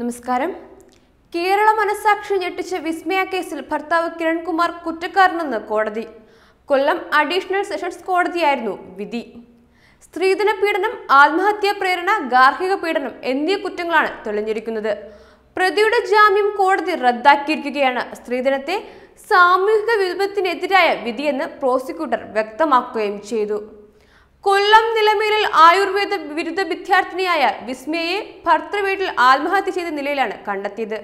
നമസ്കാരം കേരള മനസാക്ഷി ഞെട്ടിച്ച് വിസ്മയ കേസിൽ ഭർത്താവ് കിരൺകുമാർ കുറ്റക്കാരനെന്ന് കോടതി കൊല്ലം അഡീഷണൽ സെഷൻസ് കോടതിയായിരുന്നു വിധി സ്ത്രീധന പീഡനം ആത്മഹത്യാ പ്രേരണ ഗാർഹിക പീഡനം എന്നീ കുറ്റങ്ങളാണ് തെളിഞ്ഞിരിക്കുന്നത് പ്രതിയുടെ ജാമ്യം കോടതി റദ്ദാക്കിയിരിക്കുകയാണ് സ്ത്രീധനത്തെ സാമൂഹിക വിപത്തിനെതിരായ വിധിയെന്ന് പ്രോസിക്യൂട്ടർ വ്യക്തമാക്കുകയും ചെയ്തു കൊല്ലം നിലമേലിൽ ആയുർവേദ ബിരുദ വിദ്യാർത്ഥിനിയായ വിസ്മയെ ഭർത്തൃവീട്ടിൽ ആത്മഹത്യ ചെയ്ത നിലയിലാണ് കണ്ടെത്തിയത്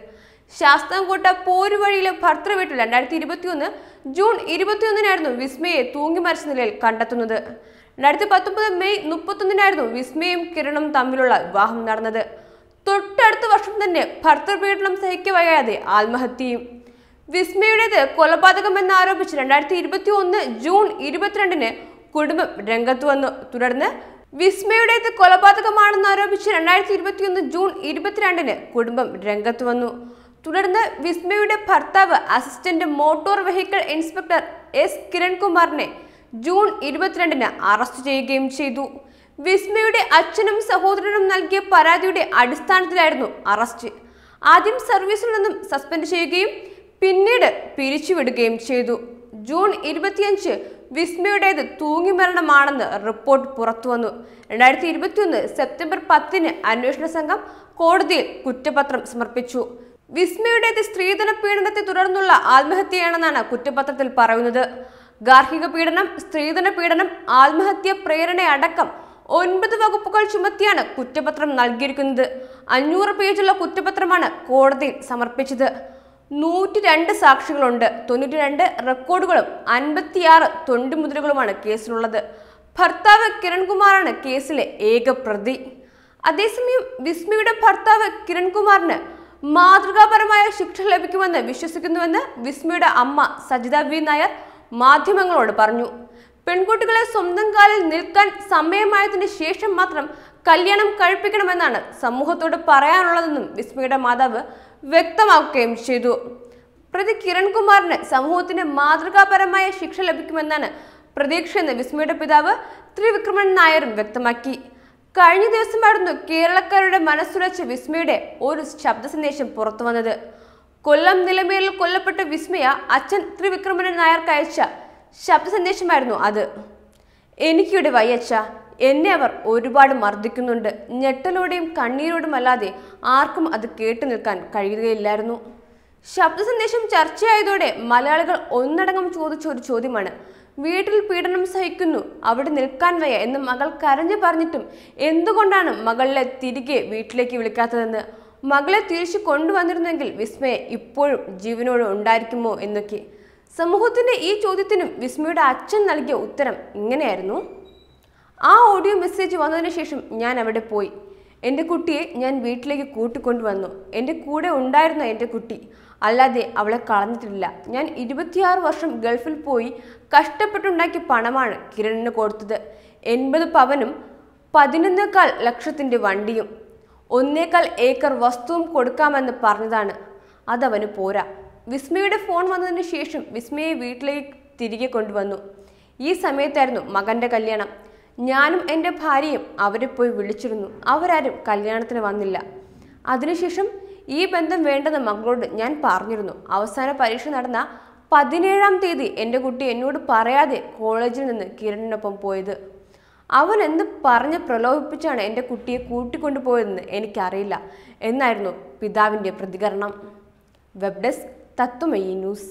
ശാസ്താംകോട്ട പോരുവഴിയിലെ ഭർത്തൃവീട്ടിൽ രണ്ടായിരത്തി ഇരുപത്തിയൊന്ന് ജൂൺ ഇരുപത്തിയൊന്നിനായിരുന്നു വിസ്മയെ മരിച്ച നിലയിൽ കണ്ടെത്തുന്നത് രണ്ടായിരത്തി പത്തൊമ്പത് മെയ് മുപ്പത്തൊന്നിനായിരുന്നു വിസ്മയും കിരണും തമ്മിലുള്ള വിവാഹം നടന്നത് തൊട്ടടുത്ത വർഷം തന്നെ ഭർത്തൃപീഡനം സഹിക്കവയാതെ ആത്മഹത്യയും വിസ്മയുടേത് കൊലപാതകമെന്ന് ആരോപിച്ച് രണ്ടായിരത്തി ഇരുപത്തി ഒന്ന് ജൂൺ ഇരുപത്തിരണ്ടിന് കുടുംബം രംഗത്ത് വന്നു തുടർന്ന് വിസ്മയുടേത് കൊലപാതകമാണെന്ന് ആരോപിച്ച് രണ്ടായിരത്തി ഇരുപത്തിയൊന്ന് ജൂൺ ഇരുപത്തിരണ്ടിന് കുടുംബം രംഗത്ത് വന്നു തുടർന്ന് വിസ്മയുടെ ഭർത്താവ് assistant motor vehicle inspector S കിരൺകുമാറിനെ ജൂൺ ഇരുപത്തിരണ്ടിന് അറസ്റ്റ് ചെയ്യുകയും ചെയ്തു വിസ്മയുടെ അച്ഛനും സഹോദരനും നൽകിയ പരാതിയുടെ അടിസ്ഥാനത്തിലായിരുന്നു അറസ്റ്റ് ആദ്യം സർവീസിൽ നിന്നും സസ്പെൻഡ് ചെയ്യുകയും പിന്നീട് പിരിച്ചുവിടുകയും ചെയ്തു ജൂൺ ഇരുപത്തിയഞ്ച് വിസ്മയുടേത് തൂങ്ങിമരണമാണെന്ന് റിപ്പോർട്ട് പുറത്തുവന്നു രണ്ടായിരത്തി ഇരുപത്തിയൊന്ന് സെപ്റ്റംബർ പത്തിന് അന്വേഷണ സംഘം കോടതിയിൽ കുറ്റപത്രം സമർപ്പിച്ചു വിസ്മയുടേത് സ്ത്രീധന പീഡനത്തെ തുടർന്നുള്ള ആത്മഹത്യയാണെന്നാണ് കുറ്റപത്രത്തിൽ പറയുന്നത് ഗാർഹിക പീഡനം സ്ത്രീധന പീഡനം ആത്മഹത്യ പ്രേരണയടക്കം ഒൻപത് വകുപ്പുകൾ ചുമത്തിയാണ് കുറ്റപത്രം നൽകിയിരിക്കുന്നത് അഞ്ഞൂറ് പേജുള്ള കുറ്റപത്രമാണ് കോടതിയിൽ സമർപ്പിച്ചത് നൂറ്റി രണ്ട് സാക്ഷികളുണ്ട് തൊണ്ണൂറ്റി രണ്ട് റെക്കോർഡുകളും അൻപത്തിയാറ് തൊണ്ടുമുതലുകളുമാണ് കേസിലുള്ളത് ഭർത്താവ് കിരൺകുമാറാണ് കേസിലെ ഏക പ്രതി അതേസമയം വിസ്മിയുടെ ഭർത്താവ് കിരൺകുമാറിന് മാതൃകാപരമായ ശിക്ഷ ലഭിക്കുമെന്ന് വിശ്വസിക്കുന്നുവെന്ന് വിസ്മിയുടെ അമ്മ സജിത വി നായർ മാധ്യമങ്ങളോട് പറഞ്ഞു പെൺകുട്ടികളെ സ്വന്തം കാലിൽ നിൽക്കാൻ സമയമായതിനു ശേഷം മാത്രം കല്യാണം കഴിപ്പിക്കണമെന്നാണ് സമൂഹത്തോട് പറയാനുള്ളതെന്നും വിസ്മയുടെ മാതാവ് വ്യക്തമാക്കുകയും ചെയ്തു പ്രതി കിരൺകുമാറിന് സമൂഹത്തിന് മാതൃകാപരമായ ശിക്ഷ ലഭിക്കുമെന്നാണ് പ്രതീക്ഷയെന്ന് വിസ്മയുടെ പിതാവ് ത്രിവിക്രമൻ നായരും വ്യക്തമാക്കി കഴിഞ്ഞ ദിവസമായിരുന്നു കേരളക്കാരുടെ മനസ്സുരച്ച് വിസ്മയുടെ ഒരു ശബ്ദ സന്ദേശം പുറത്തു വന്നത് കൊല്ലം നിലമേലിൽ കൊല്ലപ്പെട്ട വിസ്മയ അച്ഛൻ ത്രിവിക്രമൻ നായർക്ക് അയച്ച ശബ്ദ സന്ദേശമായിരുന്നു അത് എനിക്കിവിടെ വയ്യച്ച എന്നെ അവർ ഒരുപാട് മർദ്ദിക്കുന്നുണ്ട് ഞെട്ടലോടെയും കണ്ണീരോടുമല്ലാതെ ആർക്കും അത് കേട്ടു നിൽക്കാൻ കഴിയുകയില്ലായിരുന്നു ശബ്ദ സന്ദേശം ചർച്ചയായതോടെ മലയാളികൾ ഒന്നടങ്കം ചോദിച്ച ഒരു ചോദ്യമാണ് വീട്ടിൽ പീഡനം സഹിക്കുന്നു അവിടെ നിൽക്കാൻ വയ്യ എന്ന് മകൾ കരഞ്ഞു പറഞ്ഞിട്ടും എന്തുകൊണ്ടാണ് മകളെ തിരികെ വീട്ടിലേക്ക് വിളിക്കാത്തതെന്ന് മകളെ തിരിച്ചു കൊണ്ടുവന്നിരുന്നെങ്കിൽ വിസ്മയ ഇപ്പോഴും ജീവനോട് ഉണ്ടായിരിക്കുമോ എന്നൊക്കെ സമൂഹത്തിന്റെ ഈ ചോദ്യത്തിനും വിസ്മയുടെ അച്ഛൻ നൽകിയ ഉത്തരം ഇങ്ങനെയായിരുന്നു ആ ഓഡിയോ മെസ്സേജ് വന്നതിന് ശേഷം ഞാൻ അവിടെ പോയി എൻ്റെ കുട്ടിയെ ഞാൻ വീട്ടിലേക്ക് കൂട്ടിക്കൊണ്ടുവന്നു എൻ്റെ കൂടെ ഉണ്ടായിരുന്ന എൻ്റെ കുട്ടി അല്ലാതെ അവളെ കളഞ്ഞിട്ടില്ല ഞാൻ ഇരുപത്തിയാറ് വർഷം ഗൾഫിൽ പോയി കഷ്ടപ്പെട്ടുണ്ടാക്കിയ പണമാണ് കിരണിന് കൊടുത്തത് എൺപത് പവനും പതിനൊന്നേക്കാൾ ലക്ഷത്തിൻ്റെ വണ്ടിയും ഒന്നേക്കാൾ ഏക്കർ വസ്തുവും കൊടുക്കാമെന്ന് പറഞ്ഞതാണ് അതവന് പോരാ വിസ്മയുടെ ഫോൺ വന്നതിന് ശേഷം വിസ്മയെ വീട്ടിലേക്ക് തിരികെ കൊണ്ടുവന്നു ഈ സമയത്തായിരുന്നു മകൻ്റെ കല്യാണം ഞാനും എൻ്റെ ഭാര്യയും അവരെ പോയി വിളിച്ചിരുന്നു അവരാരും കല്യാണത്തിന് വന്നില്ല അതിനുശേഷം ഈ ബന്ധം വേണ്ടെന്ന് മകളോട് ഞാൻ പറഞ്ഞിരുന്നു അവസാന പരീക്ഷ നടന്ന പതിനേഴാം തീയതി എൻ്റെ കുട്ടി എന്നോട് പറയാതെ കോളേജിൽ നിന്ന് കിരണിനൊപ്പം പോയത് അവൻ എന്ന് പറഞ്ഞ് പ്രലോഭിപ്പിച്ചാണ് എൻ്റെ കുട്ടിയെ കൂട്ടിക്കൊണ്ടു പോയതെന്ന് എനിക്കറിയില്ല എന്നായിരുന്നു പിതാവിൻ്റെ പ്രതികരണം വെബ് ഡെസ്ക് തത്വമയി ന്യൂസ്